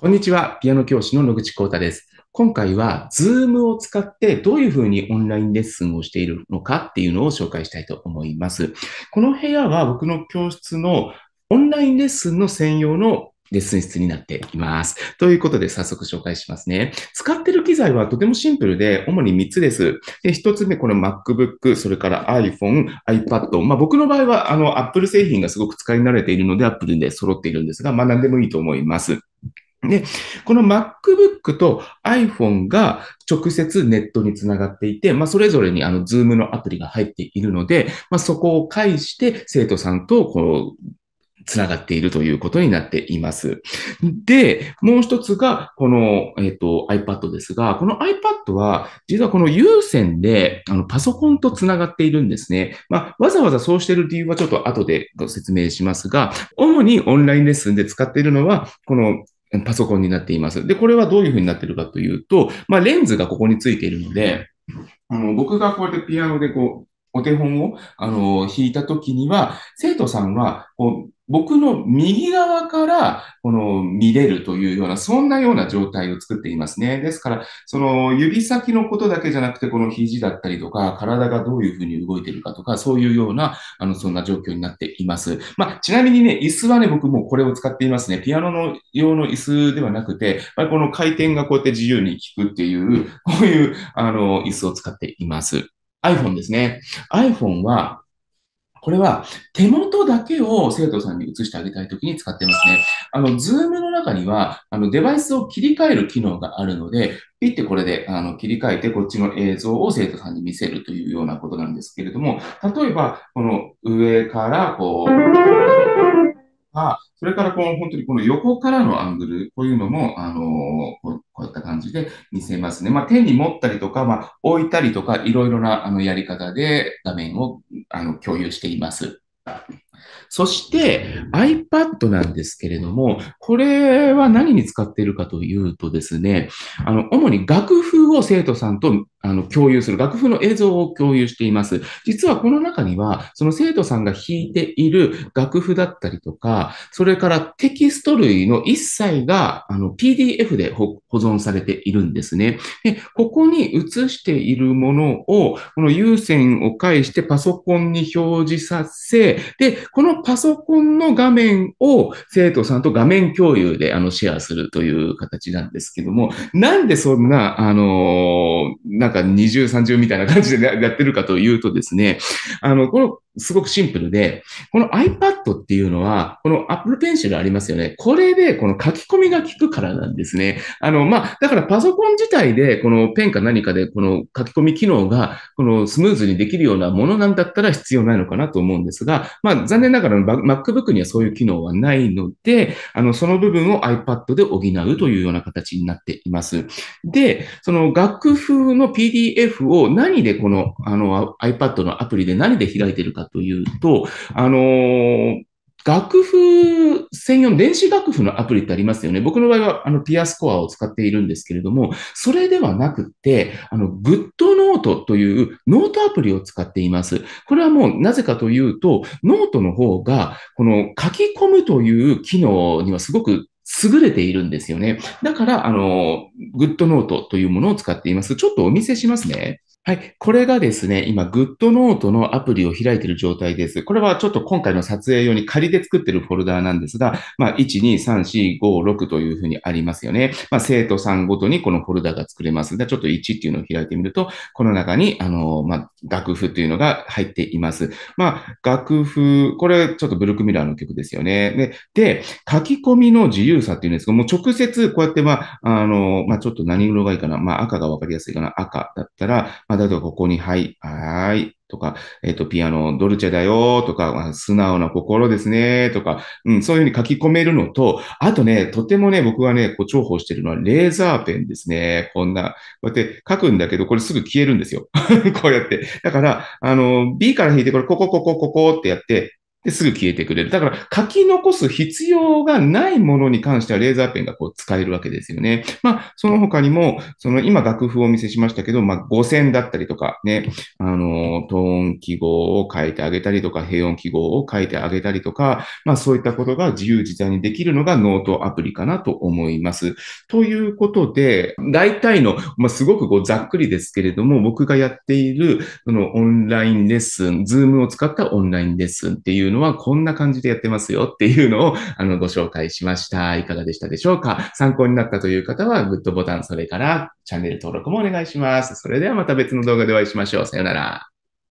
こんにちは。ピアノ教師の野口幸太です。今回は、ズームを使ってどういうふうにオンラインレッスンをしているのかっていうのを紹介したいと思います。この部屋は僕の教室のオンラインレッスンの専用のレッスン室になっています。ということで早速紹介しますね。使ってる機材はとてもシンプルで、主に3つです。で、1つ目、この MacBook、それから iPhone、iPad。まあ僕の場合は、あの、Apple 製品がすごく使い慣れているので、Apple で揃っているんですが、まあ何でもいいと思います。で、この MacBook と iPhone が直接ネットにつながっていて、まあ、それぞれにあの Zoom のアプリが入っているので、まあ、そこを介して生徒さんとこうつながっているということになっています。で、もう一つが、この、えっ、ー、と、iPad ですが、この iPad は、実はこの有線で、あの、パソコンとつながっているんですね。まあ、わざわざそうしている理由はちょっと後でご説明しますが、主にオンラインレッスンで使っているのは、このパソコンになっています。で、これはどういうふうになってるかというと、まあ、レンズがここについているので、あの僕がこうやってピアノでこお手本を、あの、引いたときには、生徒さんは、こう、僕の右側から、この、見れるというような、そんなような状態を作っていますね。ですから、その、指先のことだけじゃなくて、この肘だったりとか、体がどういうふうに動いてるかとか、そういうような、あの、そんな状況になっています。まあ、ちなみにね、椅子はね、僕もこれを使っていますね。ピアノの用の椅子ではなくて、この回転がこうやって自由に効くっていう、こういう、あの、椅子を使っています。iPhone ですね。iPhone は、これは手元だけを生徒さんに移してあげたいときに使ってますね。あの、ズームの中には、あの、デバイスを切り替える機能があるので、ピッてこれで、あの、切り替えて、こっちの映像を生徒さんに見せるというようなことなんですけれども、例えば、この上から、こう、あそれからこの本当にこの横からのアングル、こういうのも、あのー、こういった感じで見せますね。まあ、手に持ったりとか、まあ、置いたりとか、いろいろなあのやり方で画面をあの共有しています。そして iPad なんですけれども、これは何に使っているかというとですね、あの、主に楽譜を生徒さんとあの、共有する、楽譜の映像を共有しています。実はこの中には、その生徒さんが弾いている楽譜だったりとか、それからテキスト類の一切が、あの、PDF で保存されているんですね。で、ここに映しているものを、この有線を介してパソコンに表示させ、で、このパソコンの画面を生徒さんと画面共有で、あの、シェアするという形なんですけども、なんでそんな、あの、なんか二重三重みたいな感じでやってるかというとですね、あの、このすごくシンプルで、この iPad っていうのは、この Apple Pencil ありますよね。これで、この書き込みが効くからなんですね。あの、まあ、だからパソコン自体で、このペンか何かで、この書き込み機能が、このスムーズにできるようなものなんだったら必要ないのかなと思うんですが、まあ、残念ながら MacBook にはそういう機能はないので、あの、その部分を iPad で補うというような形になっています。で、その楽譜の PDF を何でこの、あの、iPad のアプリで何で開いてるかかというと、あのー、楽譜専用電子楽譜のアプリってありますよね。僕の場合は、あの、ピアスコアを使っているんですけれども、それではなくて、あの、グッドノートというノートアプリを使っています。これはもう、なぜかというと、ノートの方が、この書き込むという機能にはすごく優れているんですよね。だから、あの、グッドノートというものを使っています。ちょっとお見せしますね。はい。これがですね、今、GoodNote のアプリを開いている状態です。これはちょっと今回の撮影用に仮で作っているフォルダーなんですが、まあ、1、2、3、4、5、6というふうにありますよね。まあ、生徒さんごとにこのフォルダーが作れます。で、ちょっと1っていうのを開いてみると、この中に、あの、まあ、楽譜というのが入っています。まあ、楽譜、これちょっとブルックミラーの曲ですよね。で、で書き込みの自由さっていうんですが、もう直接こうやって、まあ、あの、まあ、ちょっと何色がいいかな。まあ、赤がわかりやすいかな。赤だったら、まあ、だとここに、はい、はい、とか、えっ、ー、と、ピアノ、ドルチェだよ、とか、まあ、素直な心ですね、とか、うん、そういうふうに書き込めるのと、あとね、とてもね、僕はね、こう重宝してるのはレーザーペンですね。こんな、こうやって書くんだけど、これすぐ消えるんですよ。こうやって。だから、あの、B から弾いて、これ、ここ、ここ、ここってやって、で、すぐ消えてくれる。だから、書き残す必要がないものに関しては、レーザーペンがこう使えるわけですよね。まあ、その他にも、その今、楽譜をお見せしましたけど、まあ、五線だったりとか、ね、あの、トーン記号を変えてあげたりとか、平音記号を変えてあげたりとか、まあ、そういったことが自由自在にできるのがノートアプリかなと思います。ということで、大体の、まあ、すごくこうざっくりですけれども、僕がやっている、そのオンラインレッスン、ズームを使ったオンラインレッスンっていういうのはこんな感じでやってますよっていうのを あのご紹介しました。いかがでしたでしょうか参考になったという方はグッドボタン、それからチャンネル登録もお願いします。それではまた別の動画でお会いしましょう。さよなら。